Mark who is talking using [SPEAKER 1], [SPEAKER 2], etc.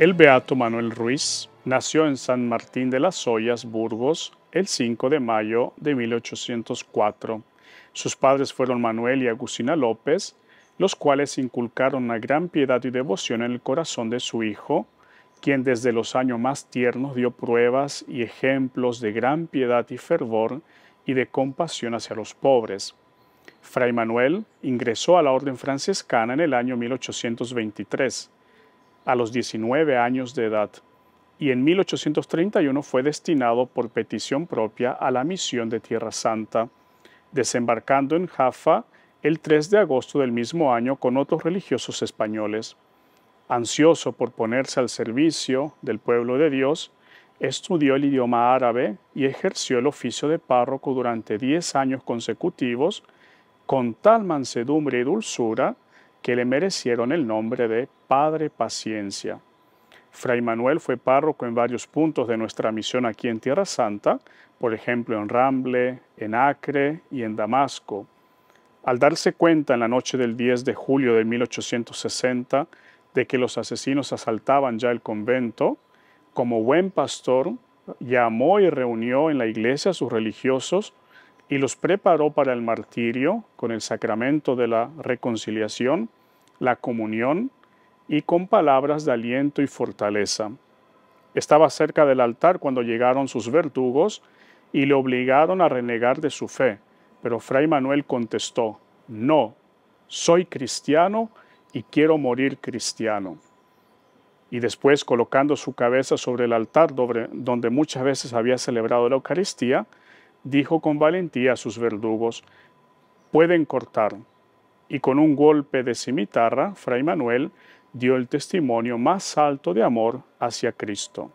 [SPEAKER 1] El beato Manuel Ruiz nació en San Martín de las Ollas, Burgos, el 5 de mayo de 1804. Sus padres fueron Manuel y Agustina López, los cuales inculcaron una gran piedad y devoción en el corazón de su hijo, quien desde los años más tiernos dio pruebas y ejemplos de gran piedad y fervor y de compasión hacia los pobres. Fray Manuel ingresó a la orden franciscana en el año 1823 a los 19 años de edad y en 1831 fue destinado por petición propia a la misión de Tierra Santa, desembarcando en Jaffa el 3 de agosto del mismo año con otros religiosos españoles. Ansioso por ponerse al servicio del pueblo de Dios, estudió el idioma árabe y ejerció el oficio de párroco durante 10 años consecutivos con tal mansedumbre y dulzura que le merecieron el nombre de Padre Paciencia. Fray Manuel fue párroco en varios puntos de nuestra misión aquí en Tierra Santa, por ejemplo en Ramble, en Acre y en Damasco. Al darse cuenta en la noche del 10 de julio de 1860 de que los asesinos asaltaban ya el convento, como buen pastor, llamó y reunió en la iglesia a sus religiosos y los preparó para el martirio con el sacramento de la reconciliación, la comunión y con palabras de aliento y fortaleza. Estaba cerca del altar cuando llegaron sus verdugos y le obligaron a renegar de su fe, pero Fray Manuel contestó, no, soy cristiano y quiero morir cristiano. Y después, colocando su cabeza sobre el altar donde muchas veces había celebrado la Eucaristía, dijo con valentía a sus verdugos, pueden cortar. Y con un golpe de cimitarra, Fray Manuel dio el testimonio más alto de amor hacia Cristo.